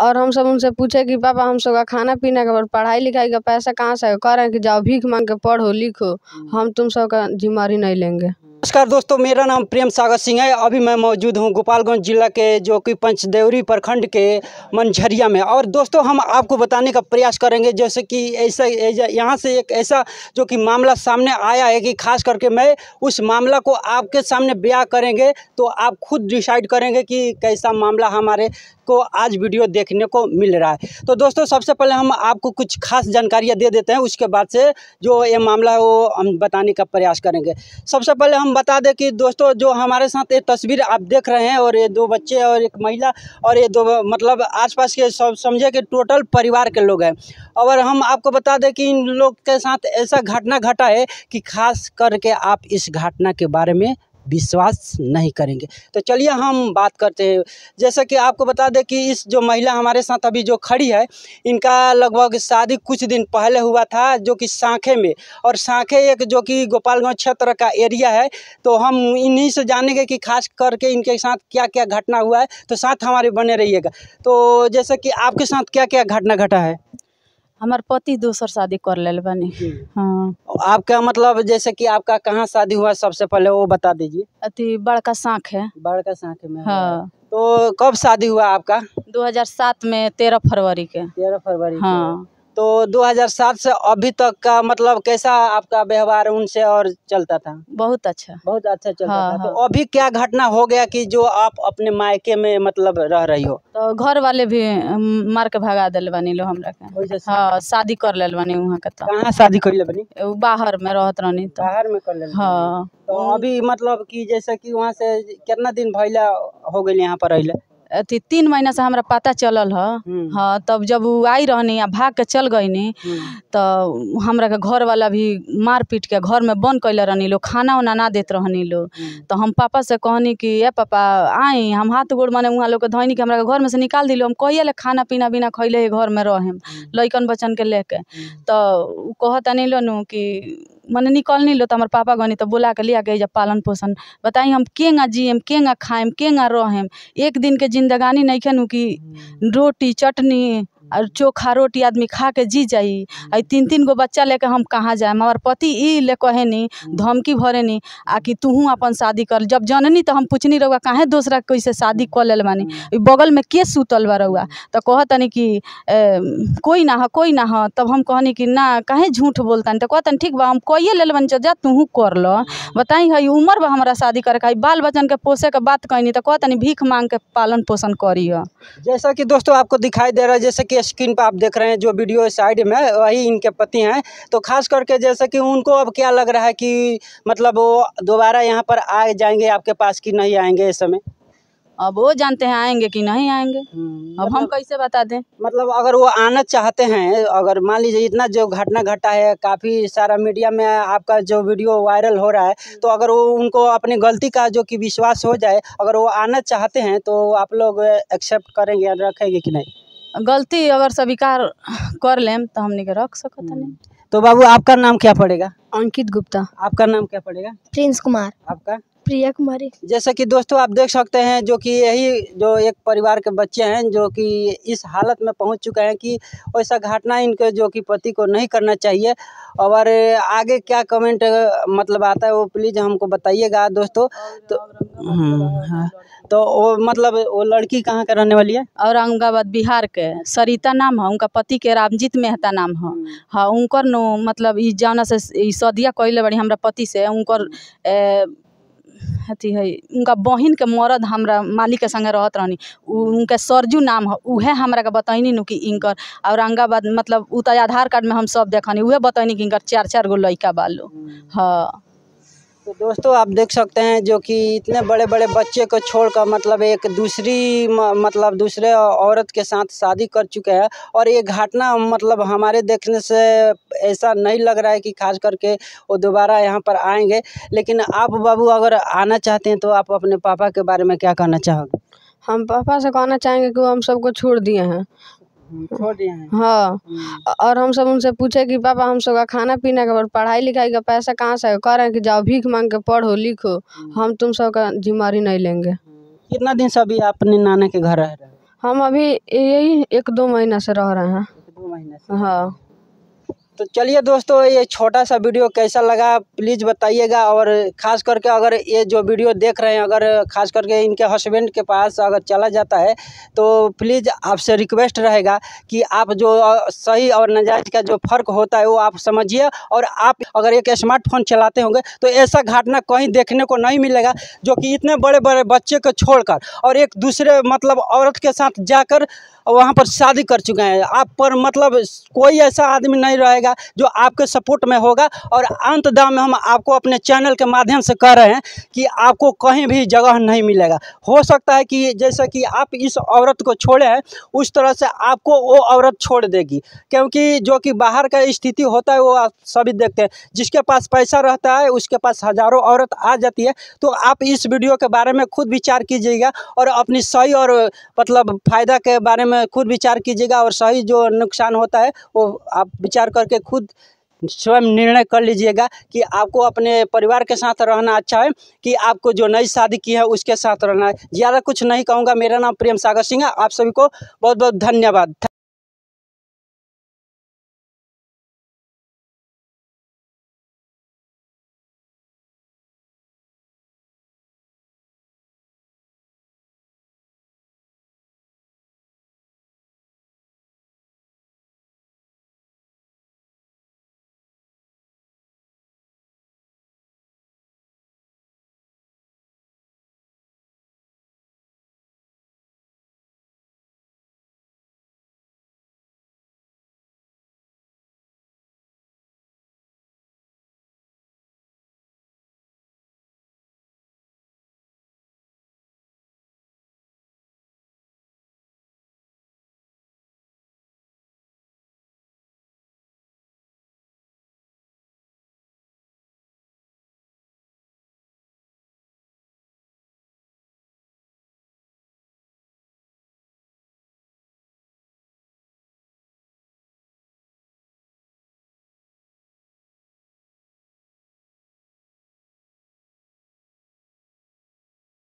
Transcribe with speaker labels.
Speaker 1: और हम सब उनसे पूछे कि पापा हम सब का खाना पीना का पढ़ाई लिखाई का पैसा कहाँ से कह रहे हैं कि जाओ भीख मांग के पढ़ो लिखो हम्म। हम तुम सब का जिम्मेदारी नहीं लेंगे
Speaker 2: नमस्कार दोस्तों मेरा नाम प्रेम सागर सिंह है अभी मैं मौजूद हूँ गोपालगंज जिला के जो कि पंचदेवरी प्रखंड के मंझरिया में और दोस्तों हम आपको बताने का प्रयास करेंगे जैसे कि ऐसा यहाँ से एक ऐसा जो कि मामला सामने आया है कि खास करके मैं उस मामला को आपके सामने ब्याह करेंगे तो आप खुद डिसाइड करेंगे कि कैसा मामला हमारे आपको आज वीडियो देखने को मिल रहा है तो दोस्तों सबसे पहले हम आपको कुछ खास जानकारियाँ दे देते हैं उसके बाद से जो ये मामला है वो हम बताने का प्रयास करेंगे सबसे पहले हम बता दें कि दोस्तों जो हमारे साथ ये तस्वीर आप देख रहे हैं और ये दो बच्चे और एक महिला और ये दो मतलब आस के सब समझे कि टोटल परिवार के लोग हैं और हम आपको बता दें कि इन लोग के साथ ऐसा घटना घटा है कि खास करके आप इस घटना के बारे में विश्वास नहीं करेंगे तो चलिए हम बात करते हैं जैसा कि आपको बता दें कि इस जो महिला हमारे साथ अभी जो खड़ी है इनका लगभग शादी कुछ दिन पहले हुआ था जो कि सांखे में और सांखे एक जो कि गोपालगंज क्षेत्र का एरिया है तो हम इन्हीं से जानेंगे कि खास करके इनके साथ क्या क्या घटना हुआ है तो साथ हमारे बने रहिएगा तो जैसे कि आपके
Speaker 1: साथ क्या क्या घटना घटा है हमार पति दूसर शादी कर ले बनी हाँ
Speaker 2: आपका मतलब जैसे कि आपका कहाँ शादी हुआ सबसे पहले वो बता दीजिए
Speaker 1: अति बड़का साख है बड़का साख में हाँ
Speaker 2: तो कब शादी हुआ आपका
Speaker 1: 2007
Speaker 2: में तेरह फरवरी के तेरह फरवरी हाँ तो 2007 से अभी तक का मतलब कैसा आपका व्यवहार उनसे और चलता था बहुत अच्छा बहुत अच्छा चलता हाँ, था तो हाँ। तो अभी क्या घटना हो गया कि जो आप अपने मायके में मतलब रह रही हो
Speaker 1: तो घर वाले भी मार के भगा दिल बनी लो हम हाँ शादी कर ले बनी वहाँ का तो। कहाँ शादी कर ले बनी बाहर में रहत रहनी तो बाहर में कर ले हाँ तो अभी मतलब की जैसे की वहाँ से कितना दिन भैया हो गए यहाँ पर अल अथी तीन महीना से हमरा पता चलल हाँ तब जब उ आई रहनी आ भाग के चल गईनी तो हमरा के घर वाला भी मार पीट के घर में बंद कैल रहनी लोग खाना उना ना देते रहनी लोग हम्म। तो हम पापा से कहनी कि ए पापा आई हम हाथ गोड़ माने वहाँ लोग धोनी के हमरा घर में से निकाल दिलो हम कहिए ले खाना पीना बिना खैले घर में रहें लैकन बच्चन के लेके तो कहत नहीं लोनू कि निकल नहीं लो तो हमारे पापा गनी तो बुला के लिया गई जब पालन पोषण बताई हम केंगा जियम केंगा खाएम केंगा रहेम एक दिन के जिंदगानी नहीं खेन कि हम्म। रोटी चटनी और चोखा रोटी आदमी खा के जी जाई और तीन तीन गो बच्चा लेके हम कहाँ जाए हमार पति ई ले कहनी धमकी भरनी आ कि तूहू अपन शादी कर जब जननी तो हम पूछनी रहुआ कहे दूसरा से शादी कर लेल मानी हम्म। बगल में के सुतल बा रहुआ तो कहतनी कि ए, कोई ना हा, कोई ना हा। तब हम कहनी कि ना कहे झूठ बोलतानी तो कहतन ठीक बा हम कहिए ले बन जा तुहू कर लो बताई हई उम्र बा हमारा शादी करे का बाल बच्चन के पोसे के बात कहनी तो कहतनी भीख मांग के पालन पोषण करी
Speaker 2: जैसा कि दोस्तों आपको दिखाई दे रहा है जैसे कि स्क्रीन पर आप देख रहे हैं जो वीडियो साइड में वही इनके पति हैं तो खास करके जैसे कि उनको अब क्या लग रहा है कि मतलब वो दोबारा यहाँ पर आ जाएंगे आपके पास कि नहीं आएंगे इस समय अब वो जानते हैं आएंगे कि नहीं आएंगे हम्म, अब हम मतलब
Speaker 1: कैसे बता दें मतलब अगर वो आना
Speaker 2: चाहते हैं अगर मान लीजिए इतना जो घटना घटा है काफ़ी सारा मीडिया में आपका जो वीडियो वायरल हो रहा है तो अगर वो उनको अपनी गलती का जो कि विश्वास हो जाए अगर वो आना चाहते हैं तो आप लोग एक्सेप्ट करेंगे रखेंगे कि नहीं
Speaker 1: गलती अगर स्वीकार कर लेम तो हमने के रख सकते नहीं तो बाबू आपका
Speaker 2: नाम क्या पड़ेगा अंकित गुप्ता आपका नाम क्या
Speaker 1: पड़ेगा प्रिंस कुमार आपका प्रिया कुमारी
Speaker 2: जैसे कि दोस्तों आप देख सकते हैं जो कि यही जो एक परिवार के बच्चे हैं जो कि इस हालत में पहुंच चुके हैं कि ऐसा घटना इनके जो कि पति को नहीं करना चाहिए और आगे क्या कमेंट मतलब आता है वो प्लीज़ हमको बताइएगा दोस्तों तो तो वो मतलब वो लड़की कहाँ के रहने वाली है
Speaker 1: औरंगाबाद बिहार के सरिता नाम है उनका पति के रामजीत मेहता नाम है हम्म। हाँ उनकर नो मतलब इस से सदिया कैले बड़ी हमारा पति से उनकर अथी है उनका बहन के मरद हमारा मालिक के संगे रहत रहनी उनके सरजू नाम है उहे हमारा के बतैनी नु कि इनकर औरंगाबाद मतलब उ आधार कार्ड में हम सब देखनी उहे बतैनी कि इनकर चार चार गो लड़का बालू हम्म। हाँ
Speaker 2: तो दोस्तों आप देख सकते हैं जो कि इतने बड़े बड़े बच्चे को छोड़कर मतलब एक दूसरी मतलब दूसरे औरत के साथ शादी कर चुके हैं और ये घटना मतलब हमारे देखने से ऐसा नहीं लग रहा है कि खास करके वो दोबारा यहाँ पर आएंगे लेकिन आप बाबू अगर आना चाहते हैं तो आप अपने पापा के बारे में क्या कहना चाहोगे
Speaker 1: हम पापा से कहना चाहेंगे कि वो हम सबको छोड़ दिए हैं हाँ हम्म। और हम सब उनसे पूछे कि पापा हम सब का खाना पीना का और पढ़ाई लिखाई का पैसा कहाँ से कह रहे हैं कि जाओ भीख मांग के पढ़ो लिखो हम्म। हम तुम सब का जिम्मेवारी नहीं लेंगे हम्म।
Speaker 2: कितना दिन से अभी आप अपने नाना के घर रह रहे हैं
Speaker 1: हम अभी यही एक दो महीना से रह रहे हैं दो महीना से हाँ
Speaker 2: तो चलिए दोस्तों ये छोटा सा वीडियो कैसा लगा प्लीज़ बताइएगा और ख़ास करके अगर ये जो वीडियो देख रहे हैं अगर ख़ास करके इनके हस्बैंड के पास अगर चला जाता है तो प्लीज़ आपसे रिक्वेस्ट रहेगा कि आप जो सही और नजायज़ का जो फ़र्क होता है वो आप समझिए और आप अगर एक स्मार्टफोन चलाते होंगे तो ऐसा घटना कहीं देखने को नहीं मिलेगा जो कि इतने बड़े बड़े बच्चे को छोड़ और एक दूसरे मतलब औरत के साथ जाकर वहाँ पर शादी कर चुके हैं आप पर मतलब कोई ऐसा आदमी नहीं रहेगा जो आपके सपोर्ट में होगा और अंत दाम में हम आपको अपने चैनल के माध्यम से कह रहे हैं कि आपको कहीं भी जगह नहीं मिलेगा हो सकता है कि जैसे कि आप इस औरत को छोड़े हैं उस तरह से आपको वो औरत छोड़ देगी क्योंकि जो कि बाहर का स्थिति होता है वो आप सभी देखते हैं जिसके पास पैसा रहता है उसके पास हज़ारों औरत आ जाती है तो आप इस वीडियो के बारे में खुद विचार कीजिएगा और अपनी सही और मतलब फ़ायदा के बारे में खुद विचार कीजिएगा और सही जो नुकसान होता है वो आप विचार करके खुद स्वयं निर्णय कर लीजिएगा कि आपको अपने परिवार के साथ रहना अच्छा है कि आपको जो नई शादी की है उसके साथ रहना है ज़्यादा कुछ नहीं कहूँगा मेरा नाम प्रेम सागर सिंह है आप सभी को बहुत बहुत
Speaker 1: धन्यवाद